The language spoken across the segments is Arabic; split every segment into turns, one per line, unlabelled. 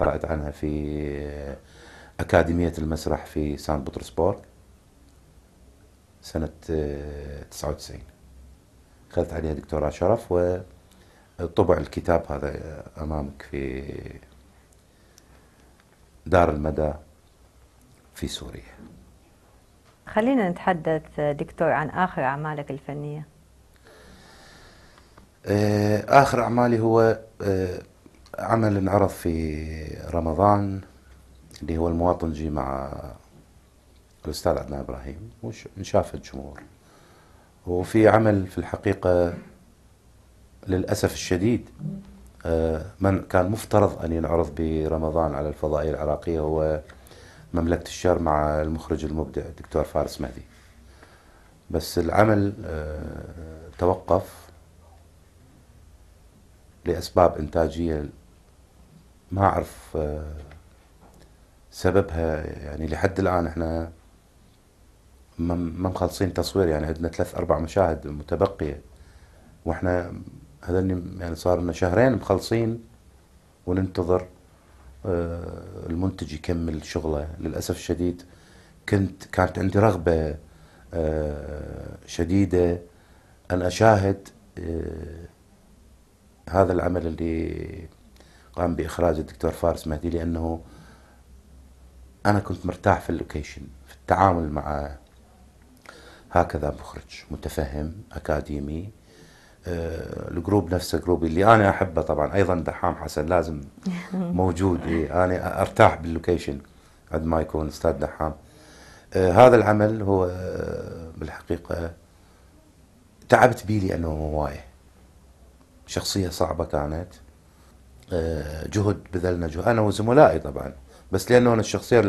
قرأت عنها في أكاديمية المسرح في سان بطرسبورغ سنة 99 أخذت عليها دكتوراه شرف وطبع الكتاب هذا أمامك في دار المدى في سوريا
خلينا نتحدث دكتور عن آخر أعمالك الفنية
آه، آخر أعمالي هو آه، عمل انعرض في رمضان اللي هو المواطن جي مع الأستاذ عدنان إبراهيم وانشاف الجمهور وفي عمل في الحقيقة للأسف الشديد آه، من كان مفترض أن ينعرض برمضان على الفضائية العراقية هو مملكة الشر مع المخرج المبدع الدكتور فارس مهدي بس العمل آه، توقف لأسباب إنتاجية ما اعرف آه، سببها يعني لحد الان احنا ما مخلصين تصوير يعني عندنا ثلاث اربع مشاهد متبقيه واحنا هذا يعني صار لنا شهرين مخلصين وننتظر آه، المنتج يكمل شغله للاسف الشديد كنت كانت عندي رغبه آه، شديده ان اشاهد هذا العمل اللي قام باخراج الدكتور فارس مهدي لانه انا كنت مرتاح في اللوكيشن في التعامل مع هكذا مخرج متفهم اكاديمي آه، الجروب نفسه جروبي اللي انا احبه طبعا ايضا دحام حسن لازم موجود إيه انا ارتاح باللوكيشن قد ما يكون استاذ دحام آه، هذا العمل هو آه، بالحقيقه تعبت بي لانه هوايه شخصيه صعبه كانت آه، جهد بذلنا جهد انا وزملائي طبعا بس لانه انا الشخصيه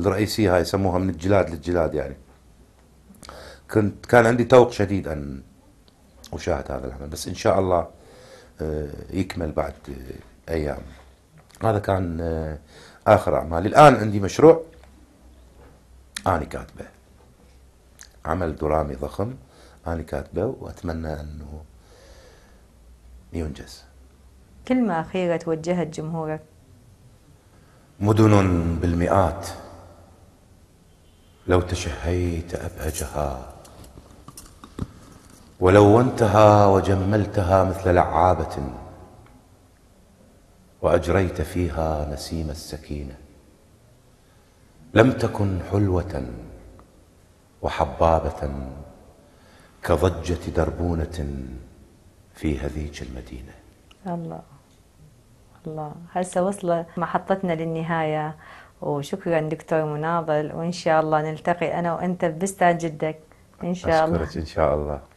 الرئيسيه هاي يسموها من الجلاد للجلاد يعني كنت كان عندي توق شديد ان اشاهد هذا العمل بس ان شاء الله آه، يكمل بعد آه، ايام هذا كان اخر اعمالي الان عندي مشروع انا كاتبه عمل درامي ضخم انا كاتبه واتمنى انه ينجز
كلمة أخيرة توجهها لجمهورك
مدن بالمئات لو تشهيت أبهجها ولونتها وجملتها مثل لعابة وأجريت فيها نسيم السكينة لم تكن حلوة وحبابة كضجة دربونة في هذيج المدينة
الله الله هسه وصل محطتنا للنهاية وشكرا دكتور مناضل وإن شاء الله نلتقي أنا وأنت بستان جدك إن شاء الله أشكرك
إن شاء الله